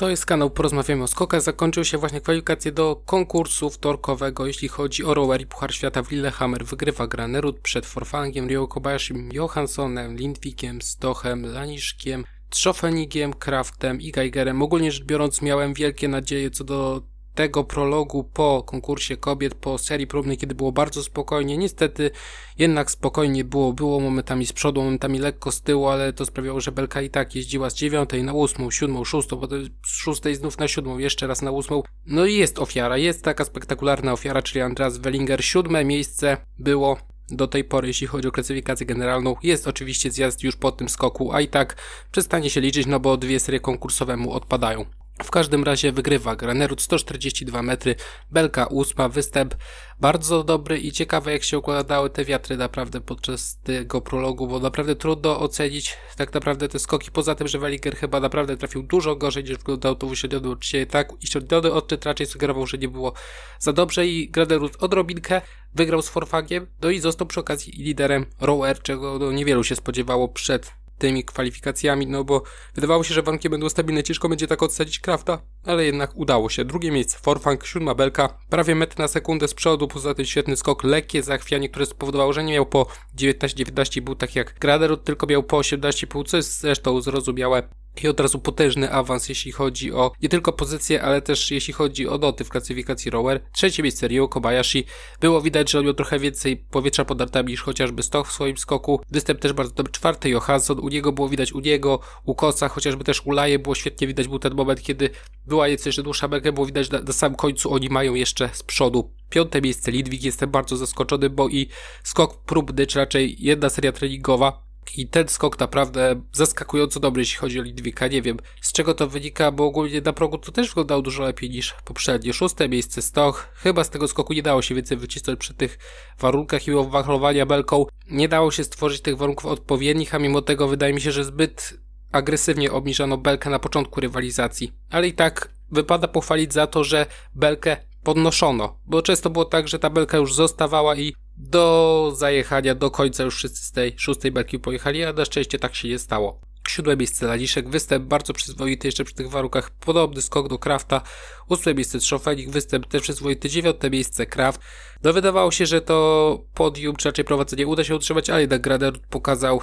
To jest kanał Porozmawiamy o Skokach. Zakończył się właśnie kwalifikacje do konkursu wtorkowego, jeśli chodzi o rower i Puchar Świata w Lillehammer. Wygrywa Granerud przed Forfangiem, Rio Kobayashim, Johanssonem, Lindwikiem, Stochem, Laniszkiem, Trzofenigiem, Kraftem i Geigerem. Ogólnie rzecz biorąc miałem wielkie nadzieje co do tego prologu po konkursie kobiet, po serii próbnej, kiedy było bardzo spokojnie. Niestety jednak spokojnie było, było momentami z przodu, momentami lekko z tyłu, ale to sprawiało, że Belka i tak jeździła z dziewiątej na ósmą, siódmą, szóstą, potem z szóstej znów na siódmą, jeszcze raz na ósmą. No i jest ofiara, jest taka spektakularna ofiara, czyli Andreas Wellinger. Siódme miejsce było do tej pory, jeśli chodzi o klasyfikację generalną, jest oczywiście zjazd już po tym skoku, a i tak przestanie się liczyć, no bo dwie serie konkursowemu odpadają. W każdym razie wygrywa Granerud 142 metry, Belka 8, występ bardzo dobry i ciekawe jak się układały te wiatry naprawdę podczas tego prologu, bo naprawdę trudno ocenić tak naprawdę te skoki, poza tym, że Wellinger chyba naprawdę trafił dużo gorzej niż wyglądał to uśredniony odczyt, tak uśredniony odczyt raczej sugerował, że nie było za dobrze i Granerud odrobinkę wygrał z Forfagiem, no i został przy okazji liderem rower, czego no, niewielu się spodziewało przed tymi kwalifikacjami, no bo wydawało się, że warunki będą stabilne, ciężko będzie tak odsadzić Krafta, ale jednak udało się. Drugie miejsce, Forfang, siódma belka, prawie metr na sekundę z przodu, poza tym świetny skok, lekkie zachwianie, które spowodowało, że nie miał po 19-19, był tak jak Graderut, tylko miał po 18,5, co jest zresztą zrozumiałe i od razu potężny awans, jeśli chodzi o nie tylko pozycję, ale też jeśli chodzi o noty w klasyfikacji rower. Trzecie miejsce Ryo Kobayashi. Było widać, że robił trochę więcej powietrza pod niż chociażby Stoch w swoim skoku. Występ też bardzo dobry. Czwarty Johansson. U niego było widać, u niego, u Koca, chociażby też u Laje było świetnie widać. Był ten moment, kiedy była nieco jeszcze dłuższa mega, było widać na, na samym końcu oni mają jeszcze z przodu Piąte miejsce Lidwik, jestem bardzo zaskoczony, bo i skok próbny, czy raczej jedna seria treningowa, i ten skok naprawdę zaskakująco dobry, jeśli chodzi o Lidwika. Nie wiem, z czego to wynika, bo ogólnie na progu to też wyglądało dużo lepiej niż poprzednie. Szóste miejsce Stoch. Chyba z tego skoku nie dało się więcej wycisnąć przy tych warunkach i wachlowania belką. Nie dało się stworzyć tych warunków odpowiednich, a mimo tego wydaje mi się, że zbyt agresywnie obniżano belkę na początku rywalizacji. Ale i tak wypada pochwalić za to, że belkę podnoszono, bo często było tak, że ta belka już zostawała i do zajechania, do końca już wszyscy z tej szóstej belki pojechali, a na szczęście tak się nie stało. Siódme miejsce Laliszek, występ bardzo przyzwoity jeszcze przy tych warunkach, podobny skok do Krafta. Ósme miejsce Trzofelik, występ też przyzwoity, dziewiąte miejsce Kraft. No wydawało się, że to podium czy raczej prowadzenie uda się utrzymać, ale jednak Grader pokazał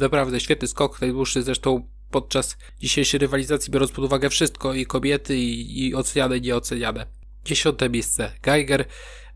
naprawdę świetny skok, najdłuższy zresztą podczas dzisiejszej rywalizacji, biorąc pod uwagę wszystko i kobiety i, i oceniane i nieoceniane. Dziesiąte miejsce Geiger,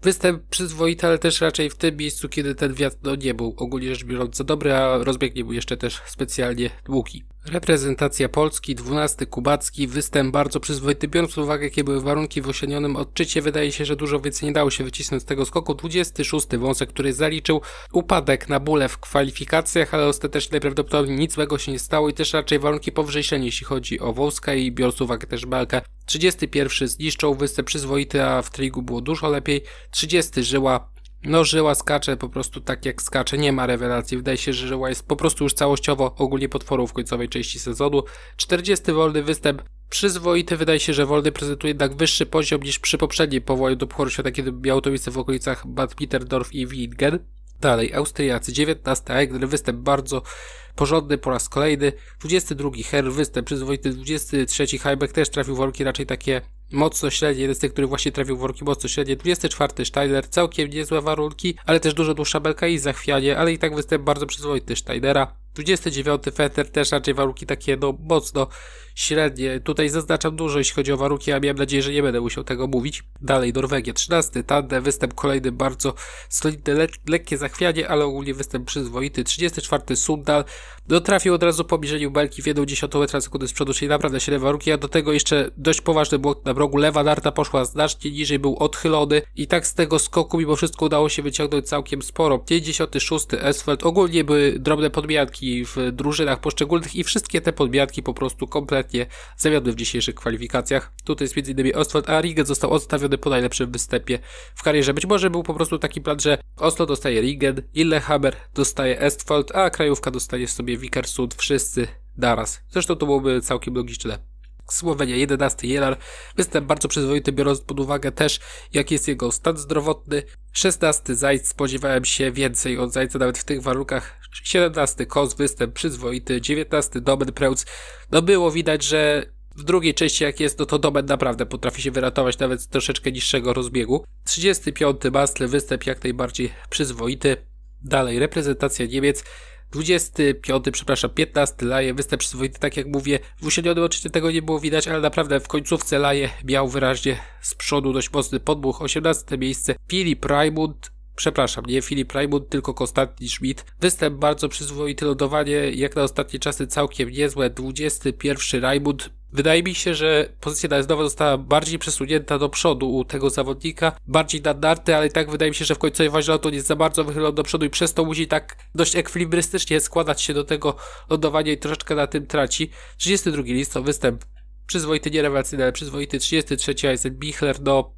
Występ przyzwoity, ale też raczej w tym miejscu, kiedy ten wiatr no, nie był ogólnie rzecz biorąc za dobry, a rozbieg nie był jeszcze też specjalnie długi. Reprezentacja Polski, 12 Kubacki, występ bardzo przyzwoity. Biorąc pod uwagę, jakie były warunki w osienionym odczycie, wydaje się, że dużo więcej nie dało się wycisnąć z tego skoku. 26 wąsek, który zaliczył upadek na bóle w kwalifikacjach, ale ostatecznie najprawdopodobniej nic złego się nie stało i też raczej warunki powyżej jeśli chodzi o wąska i biorąc pod uwagę też belkę. 31 zniszczą, występ przyzwoity, a w trigu było dużo lepiej. 30 żyła, no Żyła skacze po prostu tak jak skacze, nie ma rewelacji. Wydaje się, że Żyła jest po prostu już całościowo ogólnie potworu w końcowej części sezonu. 40 wolny występ przyzwoity. Wydaje się, że Wolny prezentuje jednak wyższy poziom niż przy poprzedniej powołaniu do Pucharu Świata, kiedy miał to miejsce w okolicach Bad Peterdorf i Wittgen. Dalej, Austriacy, 19 Egner, występ bardzo porządny po raz kolejny. 22 Her występ przyzwoity. 23 Heibeck też trafił wolki raczej takie Mocno średnie, jeden z tych, który właśnie trafił w worki, mocno średnie. 24 Steiner, całkiem niezłe warunki, ale też dużo dłuższa belka i zachwianie, ale i tak występ bardzo przyzwoity Steinera. 29 Fetter też raczej warunki takie no mocno średnie. Tutaj zaznaczam dużo jeśli chodzi o warunki, a miałem nadzieję, że nie będę musiał tego mówić. Dalej Norwegia 13, Tande, występ kolejny bardzo solidny, le lekkie zachwianie, ale ogólnie występ przyzwoity. 34 Sundal, no trafił od razu po mierzeniu belki w 1 dziesiątą metra sekundy z przodu, czyli naprawdę średnie warunki, a do tego jeszcze dość poważny błąd na brogu. Lewa darta poszła znacznie niżej, był odchylony i tak z tego skoku mimo wszystko udało się wyciągnąć całkiem sporo. 56 Esfeld, ogólnie były drobne podmianki i w drużynach poszczególnych i wszystkie te podmiarki po prostu kompletnie zawiodły w dzisiejszych kwalifikacjach. Tutaj jest m.in. Ostwald, a Rigen został odstawiony po najlepszym występie w karierze. Być może był po prostu taki plan, że Oslo dostaje Rigen, illehaber dostaje Estfold, a krajówka dostanie sobie Vickersund, wszyscy naraz. Zresztą to byłoby całkiem logiczne. Słowenia 11 Jelar. Występ bardzo przyzwoity, biorąc pod uwagę też, jaki jest jego stan zdrowotny. 16 Zajc, spodziewałem się więcej od Zajca nawet w tych warunkach. 17 Koz, występ przyzwoity. 19 Domen Preutz. No było widać, że w drugiej części jak jest, no to Domen naprawdę potrafi się wyratować nawet z troszeczkę niższego rozbiegu. 35 Masle, występ jak najbardziej przyzwoity. Dalej reprezentacja Niemiec. 25, przepraszam, 15 laje, występ przyzwoity, tak jak mówię, w usienionym oczywiście tego nie było widać, ale naprawdę w końcówce laje miał wyraźnie z przodu dość mocny podmuch, 18 miejsce, Filip Raimund, przepraszam, nie Filip Raimund, tylko Konstantin Schmidt. Występ bardzo przyzwoity, lądowanie jak na ostatnie czasy całkiem niezłe. 21 Raimund Wydaje mi się, że pozycja najazdowa została bardziej przesunięta do przodu u tego zawodnika, bardziej darty, ale i tak wydaje mi się, że w końcowej fazie lotu nie jest za bardzo wychylony do przodu i przez to musi tak dość ekwilibrystycznie składać się do tego lądowania i troszeczkę na tym traci. 32 list to występ przyzwoity, rewelacyjny, ale przyzwoity. 33 Bichler, no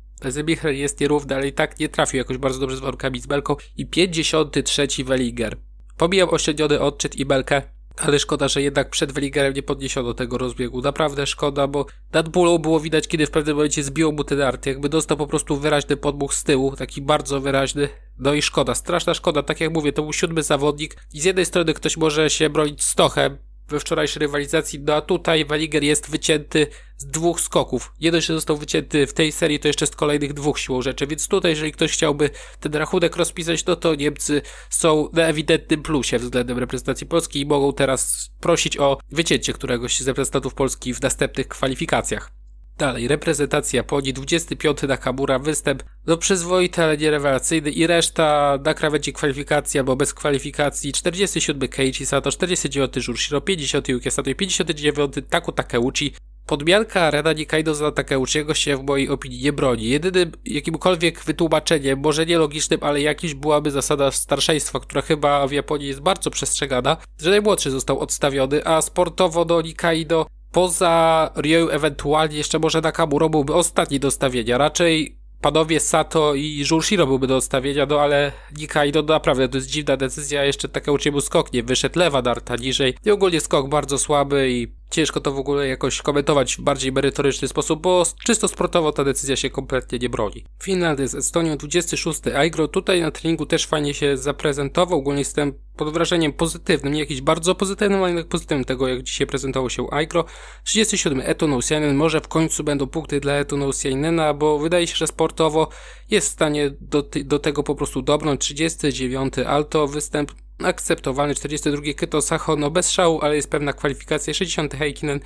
nie jest nierówny, ale i tak nie trafił jakoś bardzo dobrze z warunkami z belką. I 53 Wellinger. Pomijam ośredniony odczyt i belkę, ale szkoda, że jednak przed Wellingerem nie podniesiono tego rozbiegu. Naprawdę szkoda, bo nad bólą było widać, kiedy w pewnym momencie zbiło mu ten narty. Jakby dostał po prostu wyraźny podmuch z tyłu, taki bardzo wyraźny. No i szkoda, straszna szkoda. Tak jak mówię, to był siódmy zawodnik i z jednej strony ktoś może się bronić stochem, we wczorajszej rywalizacji. No a tutaj Waliger jest wycięty z dwóch skoków. Jeden się został wycięty w tej serii, to jeszcze z kolejnych dwóch siłą rzeczy. Więc tutaj, jeżeli ktoś chciałby ten rachunek rozpisać, no to Niemcy są na ewidentnym plusie względem reprezentacji Polski i mogą teraz prosić o wycięcie któregoś z reprezentantów Polski w następnych kwalifikacjach. Dalej, reprezentacja Japonii, 25 Nakamura, występ no przyzwoity, ale nie rewelacyjny i reszta na krawędzi kwalifikacji albo bez kwalifikacji, 47 Keiichi Sato, 49 Jurshiro, 50 Yuki Sato i 59 Taku Takeuchi. Podmianka Rena Nikaido za Takeuchiego się w mojej opinii nie broni. Jedynym jakimkolwiek wytłumaczeniem, może nielogicznym, ale jakimś byłaby zasada starszeństwa, która chyba w Japonii jest bardzo przestrzegana, że najmłodszy został odstawiony, a sportowo do Nikaido poza Ryoju ewentualnie jeszcze może Nakamura byłby ostatni do stawienia. Raczej panowie Sato i Junshiro byłby do odstawienia, no ale Nikai no naprawdę to jest dziwna decyzja, jeszcze taka Takeuchi'emu skok nie wyszedł, lewa darta niżej i ogólnie skok bardzo słaby i ciężko to w ogóle jakoś komentować w bardziej merytoryczny sposób, bo czysto sportowo ta decyzja się kompletnie nie broni. Finlandia z Estonią 26. Aigro tutaj na treningu też fajnie się zaprezentował, ogólnie jestem pod wrażeniem pozytywnym, nie jakiś bardzo pozytywnym, ale jednak pozytywnym tego, jak dzisiaj prezentował się Aigro. 37. Eton Oceanen, może w końcu będą punkty dla Eton Oceanena, bo wydaje się, że sportowo jest w stanie do, do tego po prostu dobrnąć. 39. Alto, występ akceptowalny. 42 Kyto sacho no bez szału, ale jest pewna kwalifikacja. 60 Heikinen,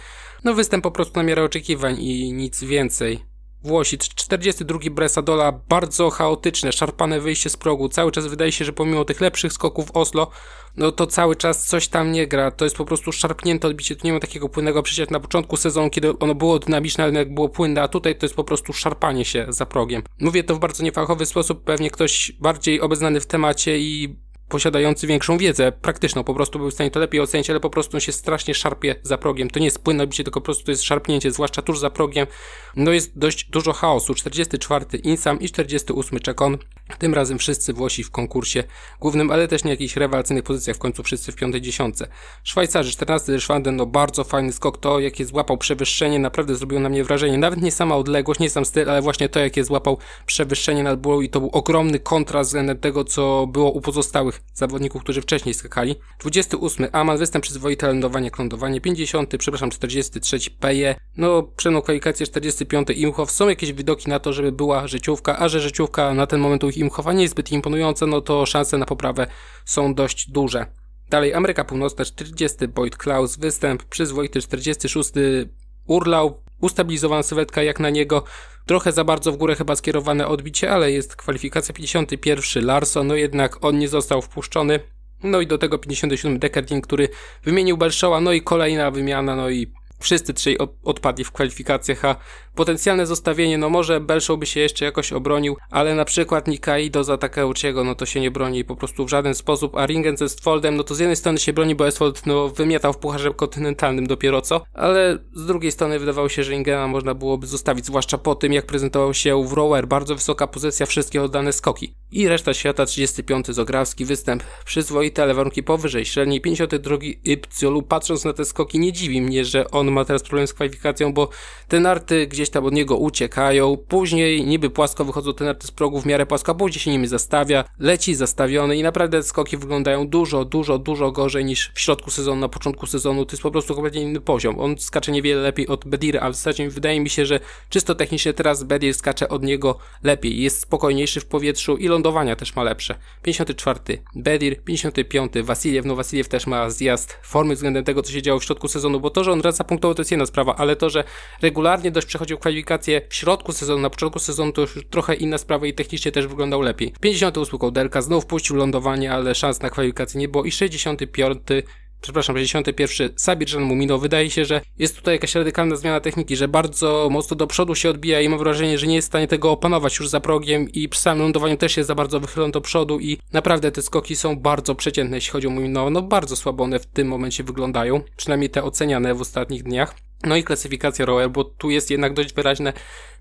no występ po prostu na miarę oczekiwań i nic więcej. Włosi, 42 Bresadola, bardzo chaotyczne, szarpane wyjście z progu. Cały czas wydaje się, że pomimo tych lepszych skoków Oslo, no to cały czas coś tam nie gra. To jest po prostu szarpnięte odbicie. Tu nie ma takiego płynnego przejścia na początku sezonu, kiedy ono było dynamiczne, ale jak było płynne, a tutaj to jest po prostu szarpanie się za progiem. Mówię to w bardzo niefachowy sposób, pewnie ktoś bardziej obeznany w temacie i posiadający większą wiedzę, praktyczną, po prostu był w stanie to lepiej ocenić, ale po prostu on się strasznie szarpie za progiem. To nie jest płynne bicie, tylko po prostu to jest szarpnięcie, zwłaszcza tuż za progiem. No jest dość dużo chaosu. 44 Insam i 48 Czekon tym razem wszyscy Włosi w konkursie głównym, ale też nie jakichś rewelacyjnych pozycjach, w końcu wszyscy w piątej dziesiątce. Szwajcarzy, 14 ze no bardzo fajny skok, to jakie złapał przewyższenie naprawdę zrobiło na mnie wrażenie. Nawet nie sama odległość, nie sam styl, ale właśnie to jakie złapał przewyższenie nad Bułą i to był ogromny kontrast względem tego, co było u pozostałych zawodników, którzy wcześniej skakali. 28. Aman, występ przyzwoite lądowanie, klądowanie. 50. przepraszam, 43. Peje, no przenokalifikacje 45. Imchow. Są jakieś widoki na to, żeby była życiówka, a że życiówka na ten moment u ich im chowanie jest zbyt imponujące, no to szanse na poprawę są dość duże. Dalej Ameryka Północna 40 Boyd Klaus, występ przyzwoity 46 Urlał, ustabilizowana sylwetka jak na niego, trochę za bardzo w górę chyba skierowane odbicie, ale jest kwalifikacja 51 Larson, no jednak on nie został wpuszczony. No i do tego 57 Dekardin, który wymienił Belshoa, no i kolejna wymiana, no i wszyscy trzej odpadli w kwalifikacjach, a potencjalne zostawienie, no może Belszą by się jeszcze jakoś obronił, ale na przykład Nikaido za Takeuchiego, no to się nie broni po prostu w żaden sposób, a Ringen ze Stfoldem, no to z jednej strony się broni, bo Estfold no wymiatał w Pucharze Kontynentalnym dopiero co, ale z drugiej strony wydawało się, że Ringena można byłoby zostawić, zwłaszcza po tym jak prezentował się w Rower, bardzo wysoka pozycja, wszystkie oddane skoki. I reszta świata 35 Zograwski, występ przyzwoity, ale warunki powyżej średniej, 52 Ypsilu, patrząc na te skoki nie dziwi mnie, że on ma teraz problem z kwalifikacją, bo te narty gdzieś tam od niego uciekają, później niby płasko wychodzą te narty z progu w miarę płasko, później się nimi zastawia, leci zastawiony i naprawdę skoki wyglądają dużo, dużo, dużo gorzej niż w środku sezonu, na początku sezonu, to jest po prostu kompletnie inny poziom, on skacze niewiele lepiej od Bedir, ale w zasadzie wydaje mi się, że czysto technicznie teraz Bedir skacze od niego lepiej, jest spokojniejszy w powietrzu i lądowania też ma lepsze. 54 Bedir, 55 Wasiliew, no Wasiliew też ma zjazd formy względem tego, co się działo w środku sezonu, bo to, że on wraca punkt punktowo to jest jedna sprawa, ale to, że regularnie dość przechodził kwalifikacje w środku sezonu, na początku sezonu to już trochę inna sprawa i technicznie też wyglądał lepiej. 58 Kołderka znów puścił lądowanie, ale szans na kwalifikację nie było i 65 przepraszam, 61 Sabirjan Mumino. Wydaje się, że jest tutaj jakaś radykalna zmiana techniki, że bardzo mocno do przodu się odbija i mam wrażenie, że nie jest w stanie tego opanować już za progiem i przy samym lądowaniu też jest za bardzo wychylony do przodu i naprawdę te skoki są bardzo przeciętne, jeśli chodzi o Mumino. No bardzo słabo one w tym momencie wyglądają, przynajmniej te oceniane w ostatnich dniach. No i klasyfikacja rower, bo tu jest jednak dość wyraźne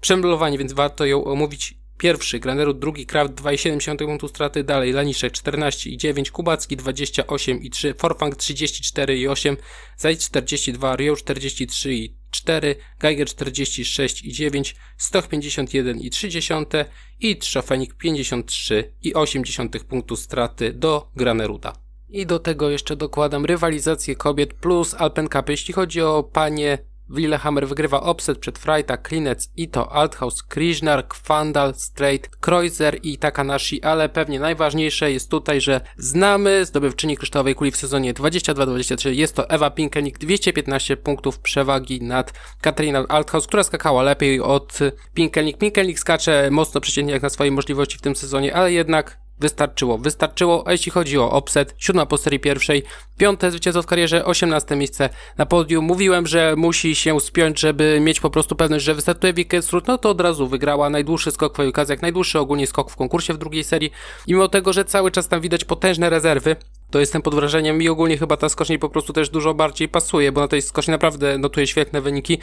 przemylowanie, więc warto ją omówić pierwszy, Granerud drugi, Kraft 2,7 punktu straty, dalej Laniszek 14,9, Kubacki 28,3, Forfang 34,8, Zajc 42, Rio 43,4, Geiger 46,9, Stoch 51,3 i Trzofenik 53,8 punktu straty do Graneruda. I do tego jeszcze dokładam rywalizację kobiet plus Alpen Cup. Jeśli chodzi o panie Willehammer wygrywa offset przed Freita, Klinec, Ito, Althaus, Krishnar, Kwandal, Straight, Kreuzer i Takanashi, ale pewnie najważniejsze jest tutaj, że znamy zdobywczyni kryształowej kuli w sezonie 22-23. Jest to Ewa Pinkenik, 215 punktów przewagi nad Katarina Althaus, która skakała lepiej od Pinkenik. Pinkenik skacze mocno przeciętnie jak na swojej możliwości w tym sezonie, ale jednak wystarczyło, wystarczyło, a jeśli chodzi o offset, siódma po serii pierwszej, piąte zwycięstwo w karierze, osiemnaste miejsce na podium. Mówiłem, że musi się spiąć, żeby mieć po prostu pewność, że wystartuje Wikestrut, no to od razu wygrała najdłuższy skok w jak najdłuższy ogólnie skok w konkursie w drugiej serii. I mimo tego, że cały czas tam widać potężne rezerwy, to jestem pod wrażeniem i ogólnie chyba ta skocznia po prostu też dużo bardziej pasuje, bo na tej skoczni naprawdę notuje świetne wyniki,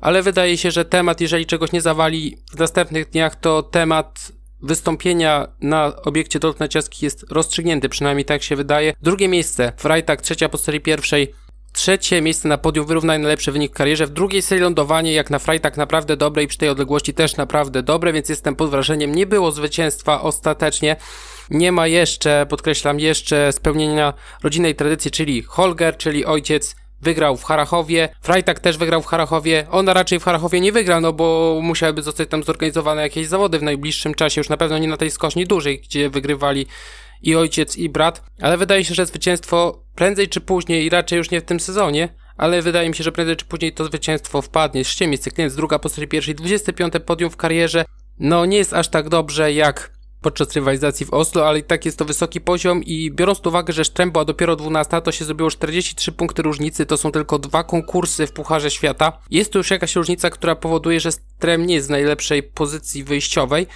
ale wydaje się, że temat, jeżeli czegoś nie zawali w następnych dniach, to temat wystąpienia na obiekcie dolnonaciarskich jest rozstrzygnięty, przynajmniej tak się wydaje. Drugie miejsce w rajtach, trzecia po serii pierwszej, Trzecie miejsce na podium wyrównaj najlepszy wynik w karierze. W drugiej serii lądowanie jak na fraj naprawdę dobre i przy tej odległości też naprawdę dobre, więc jestem pod wrażeniem. Nie było zwycięstwa ostatecznie. Nie ma jeszcze, podkreślam, jeszcze spełnienia rodzinnej tradycji, czyli Holger, czyli ojciec wygrał w Harachowie, Freitag też wygrał w Harachowie, ona raczej w Harachowie nie wygra, no bo musiałyby zostać tam zorganizowane jakieś zawody w najbliższym czasie, już na pewno nie na tej skośni dużej, gdzie wygrywali i ojciec i brat, ale wydaje się, że zwycięstwo prędzej czy później i raczej już nie w tym sezonie, ale wydaje mi się, że prędzej czy później to zwycięstwo wpadnie. Ściemiec Cyklienc, druga po serii pierwszej, 25 podium w karierze, no nie jest aż tak dobrze jak podczas rywalizacji w Oslo, ale i tak jest to wysoki poziom i biorąc pod uwagę, że Sztrem była dopiero 12, to się zrobiło 43 punkty różnicy, to są tylko dwa konkursy w Pucharze Świata. Jest to już jakaś różnica, która powoduje, że Sztrem nie jest w najlepszej pozycji wyjściowej,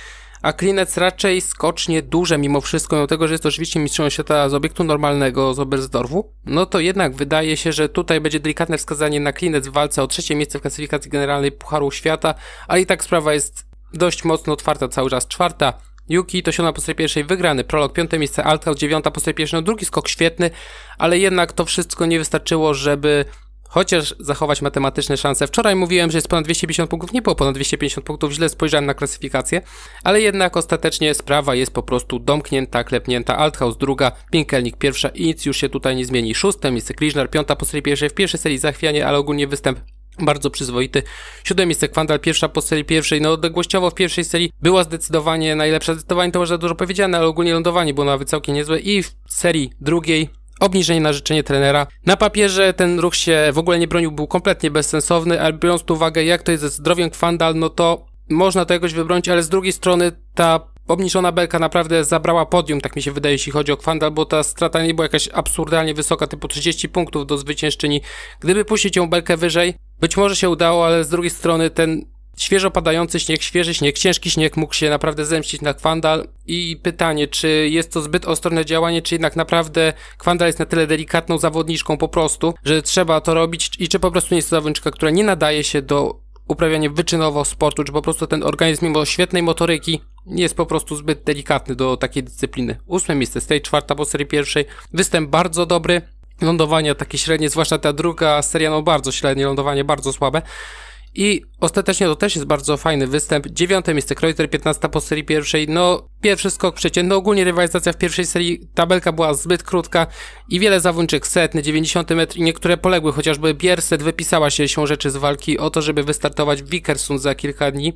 a Klinec raczej skocznie duże mimo wszystko, mimo tego, że jest to oczywiście mistrzem świata z obiektu normalnego z Oberstdorfu, no to jednak wydaje się, że tutaj będzie delikatne wskazanie na Klinec w walce o trzecie miejsce w klasyfikacji generalnej Pucharu Świata, ale i tak sprawa jest dość mocno otwarta cały czas. Czwarta Yuki to po postaci pierwszej wygrany, prolog piąte miejsce, Althouse dziewiąta postać pierwszej, no drugi skok świetny, ale jednak to wszystko nie wystarczyło, żeby chociaż zachować matematyczne szanse. Wczoraj mówiłem, że jest ponad 250 punktów, nie było ponad 250 punktów, źle spojrzałem na klasyfikację, ale jednak ostatecznie sprawa jest po prostu domknięta, klepnięta. Althaus druga, Pinkelnik pierwsza i nic już się tutaj nie zmieni. Szóste miejsce Kliżnar, piąta po serii pierwszej, w pierwszej serii zachwianie, ale ogólnie występ bardzo przyzwoity. Siódme miejsce Kwandal, pierwsza po serii pierwszej, no odległościowo w pierwszej serii była zdecydowanie najlepsza, zdecydowanie to może dużo powiedziane, ale ogólnie lądowanie było nawet całkiem niezłe i w serii drugiej obniżenie na życzenie trenera. Na papierze ten ruch się w ogóle nie bronił, był kompletnie bezsensowny, ale biorąc pod uwagę jak to jest ze zdrowiem Kwandal, no to można to jakoś wybronić, ale z drugiej strony ta obniżona belka naprawdę zabrała podium, tak mi się wydaje, jeśli chodzi o Kwandal, bo ta strata nie była jakaś absurdalnie wysoka, typu 30 punktów do zwyciężczyni. Gdyby puścić ją belkę wyżej, być może się udało, ale z drugiej strony ten świeżo padający śnieg, świeży śnieg, ciężki śnieg mógł się naprawdę zemścić na Kwandal i pytanie, czy jest to zbyt ostrożne działanie, czy jednak naprawdę Kwandal jest na tyle delikatną zawodniczką po prostu, że trzeba to robić i czy po prostu nie jest to zawodniczka, która nie nadaje się do uprawiania wyczynowo sportu, czy po prostu ten organizm mimo świetnej motoryki jest po prostu zbyt delikatny do takiej dyscypliny. Ósme miejsce, stage czwarta po serii pierwszej. Występ bardzo dobry, lądowania takie średnie, zwłaszcza ta druga seria, no bardzo średnie, lądowanie bardzo słabe. I ostatecznie to też jest bardzo fajny występ. Dziewiąte miejsce Kreuter, 15 po serii pierwszej. No, pierwszy skok przeciętny. No, ogólnie rywalizacja w pierwszej serii, tabelka była zbyt krótka i wiele zawodniczych setny, 90 metr i niektóre poległy, chociażby Bierset wypisała się się rzeczy z walki o to, żeby wystartować w Wickersund za kilka dni.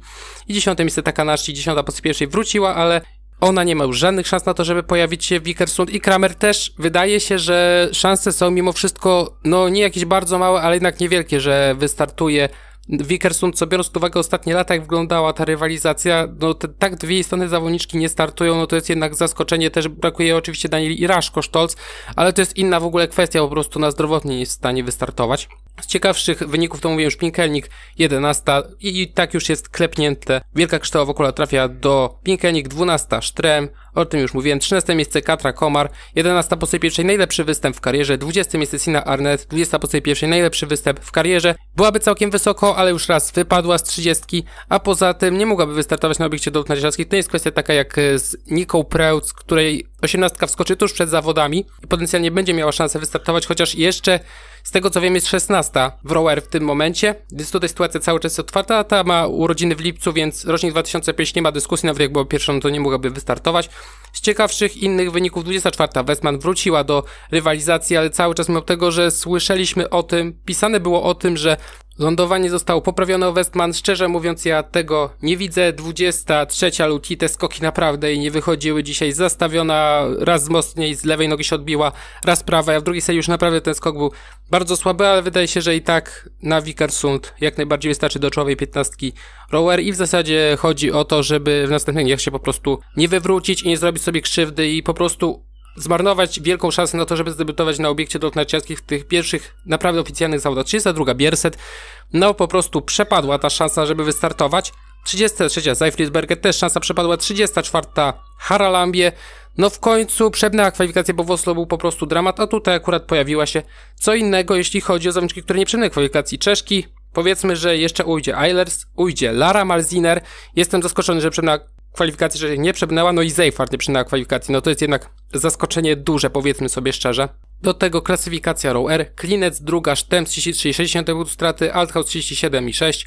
I dziesiąte miejsce Takanashi, dziesiąta po serii pierwszej wróciła, ale ona nie ma już żadnych szans na to, żeby pojawić się Wickersund i Kramer też. Wydaje się, że szanse są mimo wszystko, no nie jakieś bardzo małe, ale jednak niewielkie, że wystartuje Wickersund, co biorąc pod uwagę ostatnie lata, jak wyglądała ta rywalizacja, no te, tak dwie istotne zawodniczki nie startują, no to jest jednak zaskoczenie, też brakuje oczywiście Danieli i Raszko Sztolc, ale to jest inna w ogóle kwestia, po prostu na zdrowotnie nie jest w stanie wystartować. Z ciekawszych wyników to mówiłem Pinkelnik 11 i, tak już jest klepnięte. Wielka wokół Kula trafia do Pinkelnik 12 Sztrem, o tym już mówiłem, 13 miejsce Katra Komar, 11 po sobie pierwszej najlepszy występ w karierze, 20 miejsce Sina Arnett, 20 po sobie pierwszej najlepszy występ w karierze. Byłaby całkiem wysoko, ale już raz wypadła z 30, a poza tym nie mogłaby wystartować na obiekcie do narciarskich. To jest kwestia taka jak e, z Niką Preutz, której 18 wskoczy tuż przed zawodami i potencjalnie będzie miała szansę wystartować, chociaż jeszcze z tego co wiem jest 16 w Rower w tym momencie, więc tutaj sytuacja cały czas jest otwarta. Ta ma urodziny w lipcu, więc rocznik 2005 nie ma dyskusji, nawet jak była pierwsza, no to nie mogłaby wystartować. Z ciekawszych innych wyników 24 Westman wróciła do rywalizacji, ale cały czas mimo tego, że słyszeliśmy o tym, pisane było o tym, że Lądowanie zostało poprawione o Westman. Szczerze mówiąc, ja tego nie widzę. 23 luki, te skoki naprawdę nie wychodziły dzisiaj. Zastawiona raz mocniej, z lewej nogi się odbiła, raz prawa. Ja w drugiej serii już naprawdę ten skok był bardzo słaby, ale wydaje się, że i tak na Vickersund jak najbardziej wystarczy do czołowej 15 rower i w zasadzie chodzi o to, żeby w następnych dniach się po prostu nie wywrócić i nie zrobić sobie krzywdy i po prostu zmarnować wielką szansę na to, żeby zdebiutować na obiekcie dróg narciarskich w tych pierwszych naprawdę oficjalnych zawodach. 32 Bierset, no po prostu przepadła ta szansa, żeby wystartować. 33 Seifriedberger też szansa przepadła, 34 Haralambie. No w końcu przebnęła kwalifikacja, bo w Oslo był po prostu dramat, a tutaj akurat pojawiła się co innego, jeśli chodzi o zawodniczki, które nie przebnęły kwalifikacji. Czeszki, powiedzmy, że jeszcze ujdzie Eilers, ujdzie Lara Malziner. Jestem zaskoczony, że przebna kwalifikacji, że nie przebrnęła, no i Zeifard nie przebrnęła kwalifikacji. No to jest jednak zaskoczenie duże, powiedzmy sobie szczerze. Do tego klasyfikacja Row R, Klinec druga, Sztem 33,6 straty, Althaus 37,6,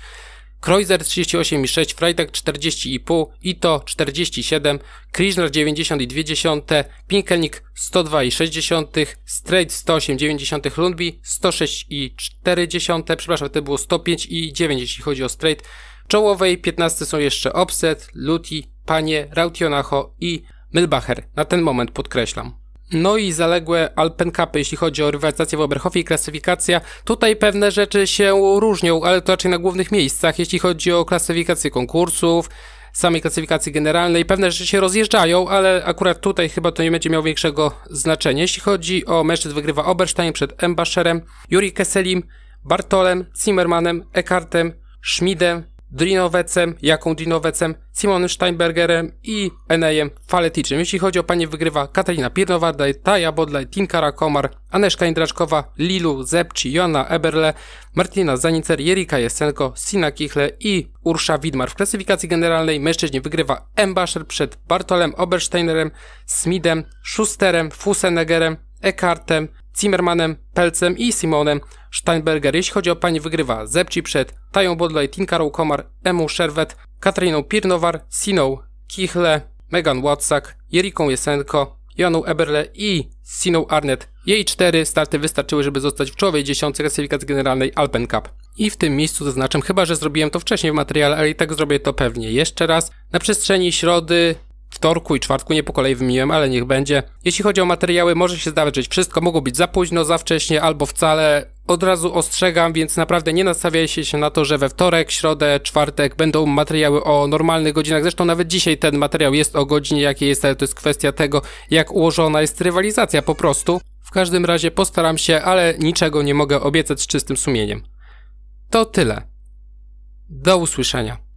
Kreuzer 38,6, Freitag 40,5, Ito 47, Krishner 90,2, Pinkelnik 102,6, Straight 108,9, Lundby 106,4, przepraszam, to było 105,9 jeśli chodzi o Straight. Czołowej 15 są jeszcze Offset, Luti, panie Rautionacho i Milbacher. Na ten moment podkreślam. No i zaległe Alpenkapy, jeśli chodzi o rywalizację w Oberhofie i klasyfikacja. Tutaj pewne rzeczy się różnią, ale to raczej na głównych miejscach, jeśli chodzi o klasyfikację konkursów, samej klasyfikacji generalnej. Pewne rzeczy się rozjeżdżają, ale akurat tutaj chyba to nie będzie miało większego znaczenia. Jeśli chodzi o mężczyzn, wygrywa Oberstein przed Embasherem, Juri Kesselim, Bartolem, Zimmermanem, Eckartem, Schmidem, Drinowecem, Jaką Drinowecem, Simonem Steinbergerem i Enejem Faleticzym. Jeśli chodzi o panie wygrywa Katarina Pirnowadaj, Taja Bodlaj, Tinkara Komar, Aneszka Indraczkowa, Lilu Zepci, Joanna Eberle, Martina Zanicer, Jerika Jesenko, Sina Kichle i Ursza Widmar. W klasyfikacji generalnej mężczyźni wygrywa Embasher przed Bartolem Obersteinerem, Smidem, Schusterem, Fusenegerem, Eckartem, Zimmermanem, Pelcem i Simonem Steinberger, jeśli chodzi o pani wygrywa Zepci przed Tają Bodlaj, Tinkarą Komar, Emu Szerwet, Katariną Pirnowar, Siną Kichle, Megan Watsak, Jeriką Jesenko, Janą Eberle i Siną Arnett. Jej cztery starty wystarczyły, żeby zostać w czołowej dziesiątce klasyfikacji generalnej Alpen Cup. I w tym miejscu zaznaczam, chyba że zrobiłem to wcześniej w materiale, ale i tak zrobię to pewnie jeszcze raz. Na przestrzeni środy, wtorku i czwartku nie po kolei wymieniłem, ale niech będzie. Jeśli chodzi o materiały, może się zdarzyć wszystko, mogło być za późno, za wcześnie albo wcale. Od razu ostrzegam, więc naprawdę nie nastawiajcie się na to, że we wtorek, środę, czwartek będą materiały o normalnych godzinach. Zresztą nawet dzisiaj ten materiał jest o godzinie jakiej jest, ale to jest kwestia tego, jak ułożona jest rywalizacja po prostu. W każdym razie postaram się, ale niczego nie mogę obiecać z czystym sumieniem. To tyle. Do usłyszenia.